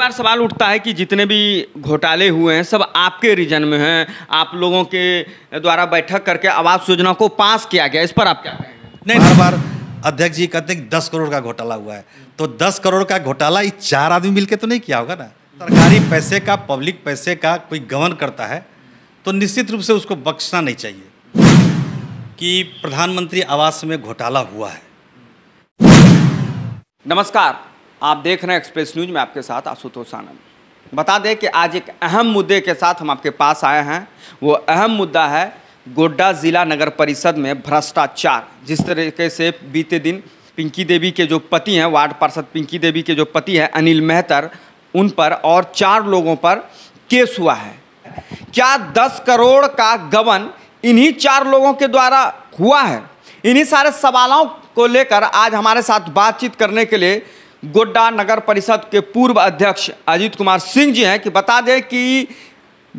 बार सवाल उठता है कि जितने भी घोटाले हुए हैं सब आपके रीजन में हैं आप लोगों के द्वारा बैठक करके आवास योजना को पास किया गया इस पर आप क्या नहीं बार बार अध्यक्ष जी कहते हैं दस करोड़ का घोटाला हुआ है तो दस करोड़ का घोटाला ये चार आदमी मिलकर तो नहीं किया होगा ना सरकारी पैसे का पब्लिक पैसे का कोई गवन करता है तो निश्चित रूप से उसको बख्शना नहीं चाहिए कि प्रधानमंत्री आवास में घोटाला हुआ है नमस्कार आप देख रहे हैं एक्सप्रेस न्यूज में आपके साथ आशुतोष आनंद बता दें कि आज एक अहम मुद्दे के साथ हम आपके पास आए हैं वो अहम मुद्दा है गोड्डा जिला नगर परिषद में भ्रष्टाचार जिस तरीके से बीते दिन पिंकी देवी के जो पति हैं वार्ड पार्षद पिंकी देवी के जो पति हैं अनिल मेहतर उन पर और चार लोगों पर केस हुआ है क्या दस करोड़ का गबन इन्हीं चार लोगों के द्वारा हुआ है इन्हीं सारे सवालों को लेकर आज हमारे साथ बातचीत करने के लिए गोड्डा नगर परिषद के पूर्व अध्यक्ष अजीत कुमार सिंह जी हैं कि बता दें कि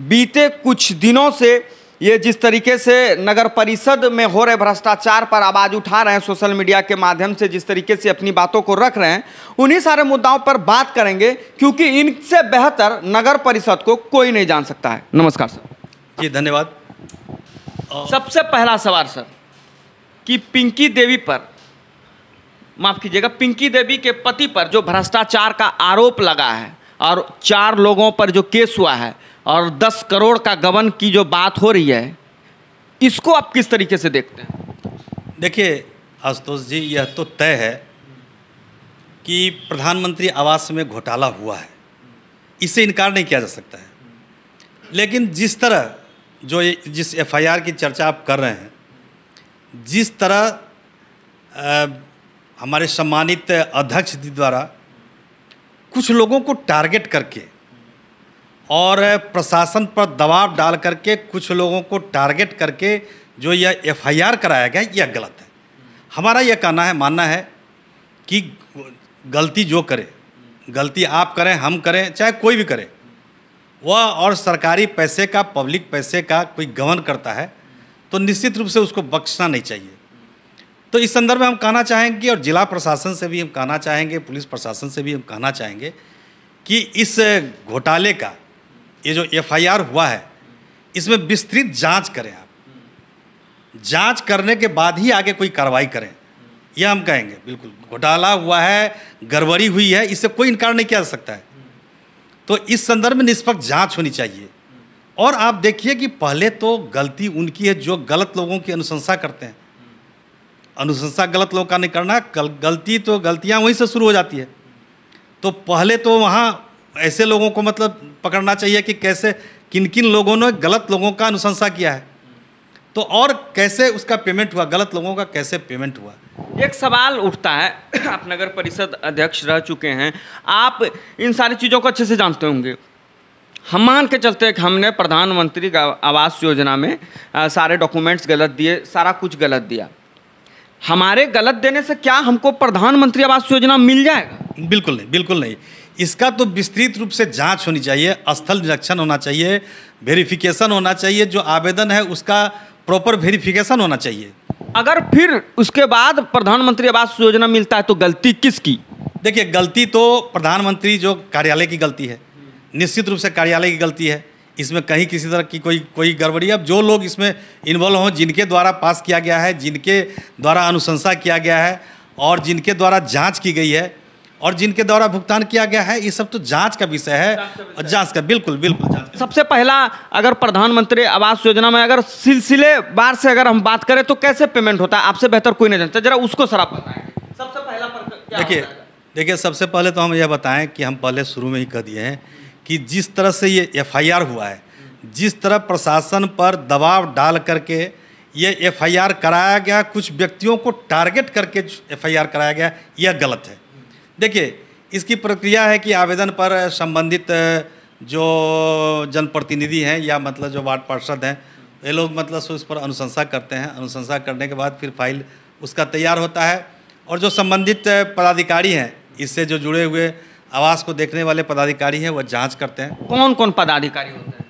बीते कुछ दिनों से ये जिस तरीके से नगर परिषद में हो रहे भ्रष्टाचार पर आवाज़ उठा रहे हैं सोशल मीडिया के माध्यम से जिस तरीके से अपनी बातों को रख रहे हैं उन्हीं सारे मुद्दाओं पर बात करेंगे क्योंकि इनसे बेहतर नगर परिषद को कोई नहीं जान सकता है नमस्कार सर जी धन्यवाद सबसे पहला सवाल सर कि पिंकी देवी पर माफ कीजिएगा पिंकी देवी के पति पर जो भ्रष्टाचार का आरोप लगा है और चार लोगों पर जो केस हुआ है और दस करोड़ का गबन की जो बात हो रही है इसको आप किस तरीके से देखते हैं देखिए आशुतोष जी यह तो तय है कि प्रधानमंत्री आवास में घोटाला हुआ है इसे इनकार नहीं किया जा सकता है लेकिन जिस तरह जो जिस एफआईआर की चर्चा आप कर रहे हैं जिस तरह हमारे सम्मानित अध्यक्ष जी द्वारा कुछ लोगों को टारगेट करके और प्रशासन पर दबाव डाल करके कुछ लोगों को टारगेट करके जो यह एफआईआर कराया गया यह गलत है हमारा यह कहना है मानना है कि गलती जो करे गलती आप करें हम करें चाहे कोई भी करे वह और सरकारी पैसे का पब्लिक पैसे का कोई गवन करता है तो निश्चित रूप से उसको बख्शना नहीं चाहिए तो इस संदर्भ में हम कहना चाहेंगे और जिला प्रशासन से भी हम कहना चाहेंगे पुलिस प्रशासन से भी हम कहना चाहेंगे कि इस घोटाले का ये जो एफआईआर हुआ है इसमें विस्तृत जांच करें आप जांच करने के बाद ही आगे कोई कार्रवाई करें यह हम कहेंगे बिल्कुल घोटाला हुआ है गड़बड़ी हुई है इससे कोई इनकार नहीं किया जा सकता है तो इस संदर्भ में निष्पक्ष जांच होनी चाहिए और आप देखिए कि पहले तो गलती उनकी है जो गलत लोगों की अनुशंसा करते हैं अनुशंसा गलत लोगों का नहीं करना गल, गलती तो गलतियाँ वहीं से शुरू हो जाती है तो पहले तो वहाँ ऐसे लोगों को मतलब पकड़ना चाहिए कि कैसे किन किन लोगों ने गलत लोगों का अनुशंसा किया है तो और कैसे उसका पेमेंट हुआ गलत लोगों का कैसे पेमेंट हुआ एक सवाल उठता है आप नगर परिषद अध्यक्ष रह चुके हैं आप इन सारी चीज़ों को अच्छे से जानते होंगे हम मान के चलते हैं कि हमने प्रधानमंत्री आवास योजना में आ, सारे डॉक्यूमेंट्स गलत दिए सारा कुछ गलत दिया हमारे गलत देने से क्या हमको प्रधानमंत्री आवास योजना मिल जाएगा बिल्कुल नहीं बिल्कुल नहीं इसका तो विस्तृत रूप से जांच होनी चाहिए स्थल निरीक्षण होना चाहिए वेरिफिकेशन होना चाहिए जो आवेदन है उसका प्रॉपर वेरिफिकेशन होना चाहिए अगर फिर उसके बाद प्रधानमंत्री आवास योजना मिलता है तो गलती किसकी देखिए गलती तो प्रधानमंत्री जो कार्यालय की गलती है निश्चित रूप से कार्यालय की गलती है इसमें कहीं किसी तरह की कोई कोई गड़बड़ी अब जो लोग इसमें इन्वॉल्व हों जिनके द्वारा पास किया गया है जिनके द्वारा अनुशंसा किया गया है और जिनके द्वारा जांच की गई है और जिनके द्वारा भुगतान किया गया है ये सब तो जांच का विषय है और जांच का बिल्कुल बिल्कुल सबसे पहला अगर प्रधानमंत्री आवास योजना में अगर सिलसिले बार से अगर हम बात करें तो कैसे पेमेंट होता है आपसे बेहतर कोई नहीं जानता जरा उसको सर आप बताएं सबसे पहला देखिए देखिए सबसे पहले तो हम यह बताएं कि हम पहले शुरू में ही कह दिए हैं कि जिस तरह से ये एफआईआर हुआ है जिस तरह प्रशासन पर दबाव डाल करके ये एफआईआर कराया गया कुछ व्यक्तियों को टारगेट करके एफआईआर कराया गया यह गलत है देखिए इसकी प्रक्रिया है कि आवेदन पर संबंधित जो जनप्रतिनिधि हैं या मतलब जो वार्ड पार्षद हैं ये लोग मतलब उस पर अनुशंसा करते हैं अनुशंसा करने के बाद फिर फाइल उसका तैयार होता है और जो संबंधित पदाधिकारी हैं इससे जो जुड़े हुए आवास को देखने वाले पदाधिकारी हैं वह जांच करते हैं कौन कौन पदाधिकारी होते हैं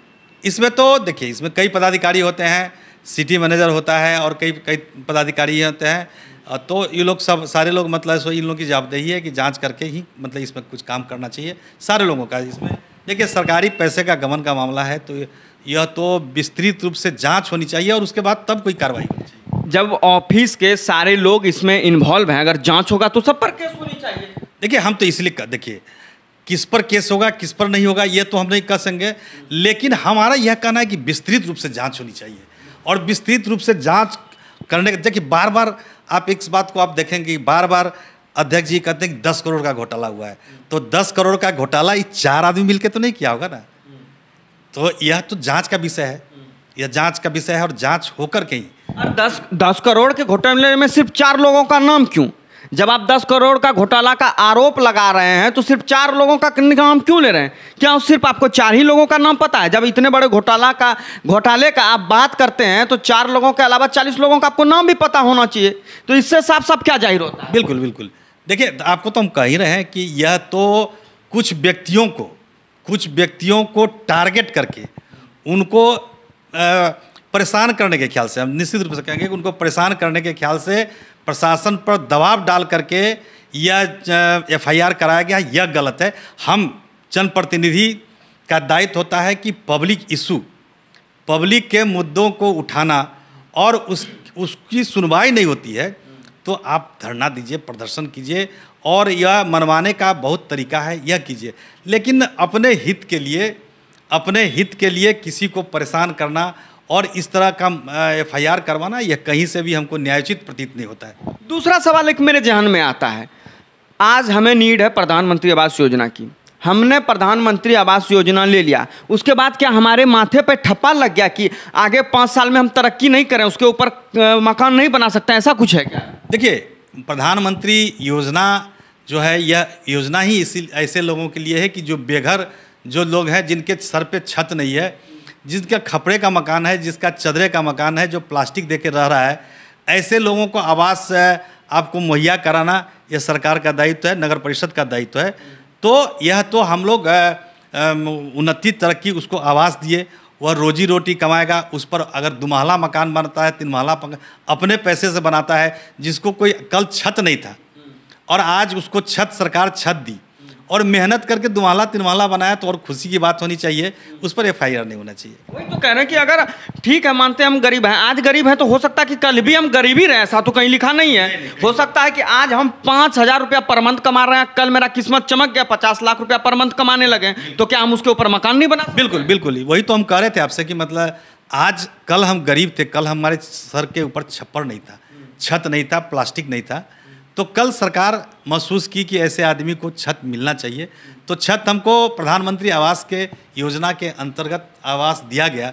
इसमें तो देखिए इसमें कई पदाधिकारी होते हैं सिटी मैनेजर होता है और कई कई पदाधिकारी होते हैं तो ये लोग सब सारे लोग मतलब सो इन लोगों की जवाबदेही है कि जांच करके ही मतलब इसमें कुछ काम करना चाहिए सारे लोगों का इसमें देखिए सरकारी पैसे का गमन का मामला है तो यह तो विस्तृत रूप से जाँच होनी चाहिए और उसके बाद तब कोई कार्रवाई होनी चाहिए जब ऑफिस के सारे लोग इसमें इन्वॉल्व हैं अगर जांच होगा तो सब पर केस होनी चाहिए देखिए हम तो इसलिए देखिए किस पर केस होगा किस पर नहीं होगा ये तो हम नहीं कह सकेंगे लेकिन हमारा यह कहना है कि विस्तृत रूप से जांच होनी चाहिए और विस्तृत रूप से जांच करने का देखिए बार बार आप इस बात को आप देखेंगे बार बार अध्यक्ष जी कहते हैं कि दस करोड़ का घोटाला हुआ है तो दस करोड़ का घोटाला ये चार आदमी मिलकर तो नहीं किया होगा ना तो यह तो जाँच का विषय है यह जाँच का विषय है और जाँच होकर कहीं दस दस करोड़ के घोटाले में सिर्फ चार लोगों का नाम क्यों जब आप दस करोड़ का घोटाला का आरोप लगा रहे हैं तो सिर्फ चार लोगों का नाम क्यों ले रहे हैं क्या सिर्फ आपको चार ही लोगों का नाम पता है जब इतने बड़े घोटाला का घोटाले का आप बात करते हैं तो चार लोगों के अलावा चालीस लोगों का आपको नाम भी पता होना चाहिए तो इससे साफ साफ क्या जाहिर होता है बिल्कुल बिल्कुल देखिए आपको तो हम कह ही रहे हैं कि यह तो कुछ व्यक्तियों को कुछ व्यक्तियों को टारगेट करके उनको परेशान करने के ख्याल से हम निश्चित रूप से कहेंगे कि उनको परेशान करने के ख्याल से प्रशासन पर दबाव डाल करके यह एफ कराया गया यह गलत है हम जनप्रतिनिधि का दायित्व होता है कि पब्लिक इशू पब्लिक के मुद्दों को उठाना और उस उसकी सुनवाई नहीं होती है तो आप धरना दीजिए प्रदर्शन कीजिए और यह मनवाने का बहुत तरीका है यह कीजिए लेकिन अपने हित के लिए अपने हित के लिए किसी को परेशान करना और इस तरह का एफ करवाना यह कहीं से भी हमको न्यायोचित प्रतीत नहीं होता है दूसरा सवाल एक मेरे जहन में आता है आज हमें नीड है प्रधानमंत्री आवास योजना की हमने प्रधानमंत्री आवास योजना ले लिया उसके बाद क्या हमारे माथे पर ठप्पा लग गया कि आगे पाँच साल में हम तरक्की नहीं करें उसके ऊपर मकान नहीं बना सकते ऐसा कुछ है क्या देखिए प्रधानमंत्री योजना जो है यह योजना ही इसी ऐसे लोगों के लिए है कि जो बेघर जो लोग हैं जिनके सर पे छत नहीं है जिसका खपड़े का मकान है जिसका चदरे का मकान है जो प्लास्टिक दे रह रहा है ऐसे लोगों को आवास आपको मुहैया कराना यह सरकार का दायित्व है नगर परिषद का दायित्व है तो यह तो हम लोग उन्नति तरक्की उसको आवास दिए वह रोजी रोटी कमाएगा उस पर अगर दुमहला मकान बनता है तीन महला अपने पैसे से बनाता है जिसको कोई कल छत नहीं था और आज उसको छत सरकार छत दी और मेहनत करके दुमाला तिनवाला बनाया तो और खुशी की बात होनी चाहिए उस पर एफ नहीं होना चाहिए वही तो कह रहे हैं कि अगर ठीक है मानते हैं हम गरीब हैं आज गरीब हैं तो हो सकता है कि कल भी हम गरीब ही रहे ऐसा तो कहीं लिखा नहीं है नहीं, नहीं, हो सकता है कि आज हम पाँच हज़ार रुपया पर मंथ कमा रहे हैं कल मेरा किस्मत चमक गया पचास लाख रुपया पर मंथ कमाने लगे तो क्या हम उसके ऊपर मकान नहीं बना बिल्कुल बिल्कुल वही तो हम कह रहे थे आपसे कि मतलब आज कल हम गरीब थे कल हमारे सर के ऊपर छप्पर नहीं था छत नहीं था प्लास्टिक नहीं था तो कल सरकार महसूस की कि ऐसे आदमी को छत मिलना चाहिए तो छत हमको प्रधानमंत्री आवास के योजना के अंतर्गत आवास दिया गया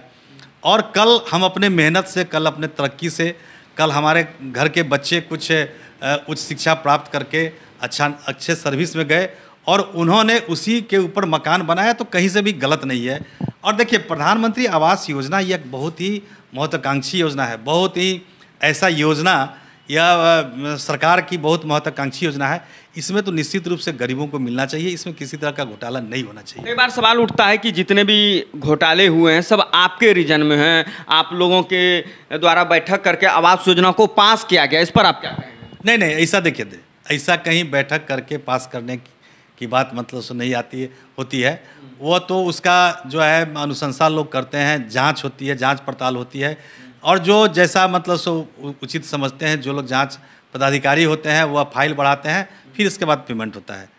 और कल हम अपने मेहनत से कल अपने तरक्की से कल हमारे घर के बच्चे कुछ उच्च शिक्षा प्राप्त करके अच्छा अच्छे सर्विस में गए और उन्होंने उसी के ऊपर मकान बनाया तो कहीं से भी गलत नहीं है और देखिए प्रधानमंत्री आवास योजना ये एक बहुत ही महत्वाकांक्षी योजना है बहुत ही ऐसा योजना यह सरकार की बहुत महत्वाकांक्षी योजना है इसमें तो निश्चित रूप से गरीबों को मिलना चाहिए इसमें किसी तरह का घोटाला नहीं होना चाहिए कई बार सवाल उठता है कि जितने भी घोटाले हुए हैं सब आपके रीजन में हैं आप लोगों के द्वारा बैठक करके आवास योजना को पास किया गया इस पर आप क्या कहेंगे नहीं नहीं ऐसा देखिए दे ऐसा कहीं बैठक करके पास करने की की बात मतलब से नहीं आती है होती है वह तो उसका जो है अनुशंसा लोग करते हैं जाँच होती है जाँच पड़ताल होती है और जो जैसा मतलब सो उचित समझते हैं जो लोग जांच पदाधिकारी होते हैं वह फाइल बढ़ाते हैं फिर इसके बाद पेमेंट होता है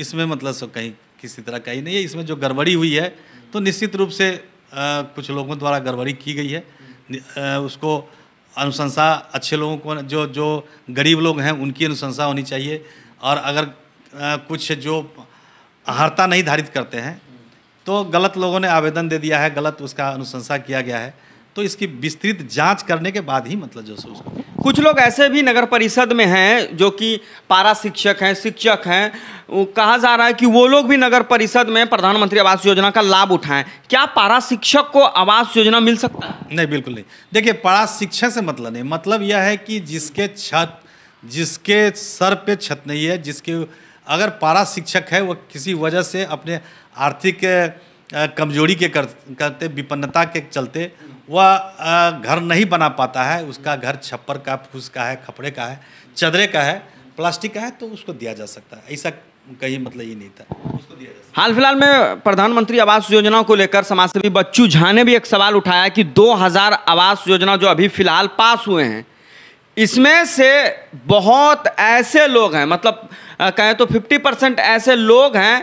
इसमें मतलब सो कहीं किसी तरह कहीं नहीं है इसमें जो गड़बड़ी हुई है तो निश्चित रूप से आ, कुछ लोगों द्वारा गड़बड़ी की गई है आ, उसको अनुशंसा अच्छे लोगों को जो जो गरीब लोग हैं उनकी अनुशंसा होनी चाहिए और अगर आ, कुछ जो अहर्ता नहीं धारित करते हैं तो गलत लोगों ने आवेदन दे दिया है गलत उसका अनुशंसा किया गया है तो इसकी विस्तृत जांच करने के बाद ही मतलब जो सो कुछ लोग ऐसे भी नगर परिषद में हैं जो कि पारा शिक्षक हैं शिक्षक हैं वो कहा जा रहा है कि वो लोग भी नगर परिषद में प्रधानमंत्री आवास योजना का लाभ उठाएं क्या पारा शिक्षक को आवास योजना मिल सकता है नहीं बिल्कुल नहीं देखिए पारा शिक्षक से मतलब नहीं मतलब यह है कि जिसके छत जिसके सर पे छत नहीं है जिसके अगर पारा शिक्षक है वह किसी वजह से अपने आर्थिक कमजोरी के करते विपन्नता के चलते वह घर नहीं बना पाता है उसका घर छप्पर का फूस का है खपड़े का है चदरे का है प्लास्टिक का है तो उसको दिया जा सकता है ऐसा कहीं मतलब ये नहीं था उसको दिया जा हाल फिलहाल में प्रधानमंत्री आवास योजना को लेकर समाजसेवी बच्चू झा ने भी एक सवाल उठाया कि 2000 आवास योजना जो अभी फिलहाल पास हुए हैं इसमें से बहुत ऐसे लोग हैं मतलब कहें तो 50 परसेंट ऐसे लोग हैं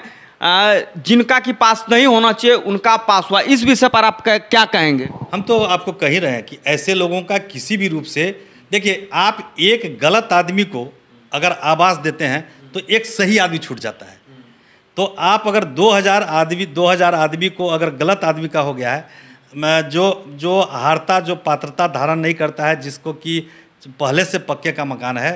जिनका कि पास नहीं होना चाहिए उनका पास हुआ इस विषय पर आप क्या कहेंगे हम तो आपको कह ही रहे हैं कि ऐसे लोगों का किसी भी रूप से देखिए आप एक गलत आदमी को अगर आवाज़ देते हैं तो एक सही आदमी छूट जाता है तो आप अगर 2000 आदमी 2000 आदमी को अगर गलत आदमी का हो गया है जो जो हारता जो पात्रता धारण नहीं करता है जिसको कि पहले से पक्के का मकान है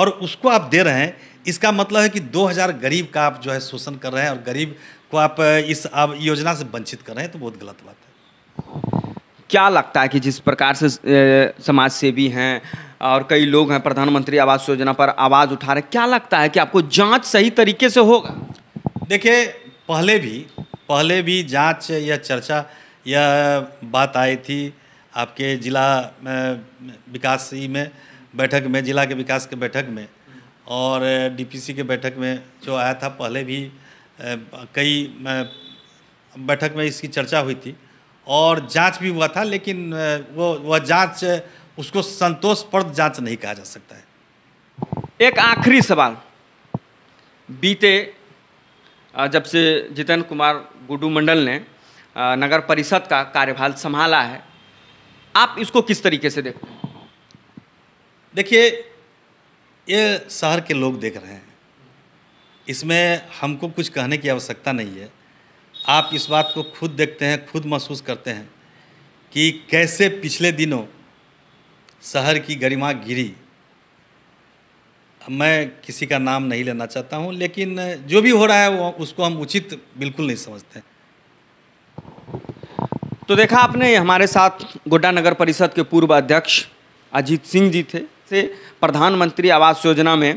और उसको आप दे रहे हैं इसका मतलब है कि 2000 गरीब का आप जो है शोषण कर रहे हैं और गरीब को आप इस आप योजना से वंचित कर रहे हैं तो बहुत गलत बात है क्या लगता है कि जिस प्रकार से समाज सेवी हैं और कई लोग हैं प्रधानमंत्री आवास योजना पर आवाज़ उठा रहे क्या लगता है कि आपको जाँच सही तरीके से होगा देखिए पहले भी पहले भी जांच या चर्चा यह बात आई थी आपके जिला विकास में बैठक में जिला के विकास के बैठक में और डीपीसी के बैठक में जो आया था पहले भी कई बैठक में इसकी चर्चा हुई थी और जांच भी हुआ था लेकिन वो वह जांच उसको संतोषप्रद जांच नहीं कहा जा सकता है एक आखिरी सवाल बीते जब से जितेंद्र कुमार गुडू मंडल ने नगर परिषद का कार्यभार संभाला है आप इसको किस तरीके से देखते हैं देखिए ये शहर के लोग देख रहे हैं इसमें हमको कुछ कहने की आवश्यकता नहीं है आप इस बात को खुद देखते हैं खुद महसूस करते हैं कि कैसे पिछले दिनों शहर की गरिमा गिरी मैं किसी का नाम नहीं लेना चाहता हूं, लेकिन जो भी हो रहा है वो उसको हम उचित बिल्कुल नहीं समझते तो देखा आपने हमारे साथ गोड्डा नगर परिषद के पूर्व अध्यक्ष अजीत सिंह जी थे से प्रधानमंत्री आवास योजना में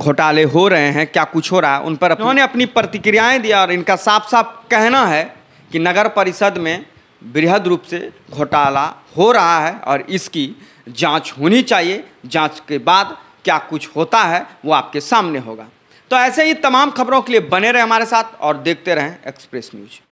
घोटाले हो रहे हैं क्या कुछ हो रहा है उन पर उन्होंने अपनी प्रतिक्रियाएं दिया और इनका साफ साफ कहना है कि नगर परिषद में बृहद रूप से घोटाला हो रहा है और इसकी जांच होनी चाहिए जांच के बाद क्या कुछ होता है वो आपके सामने होगा तो ऐसे ही तमाम खबरों के लिए बने रहें हमारे साथ और देखते रहें एक्सप्रेस न्यूज़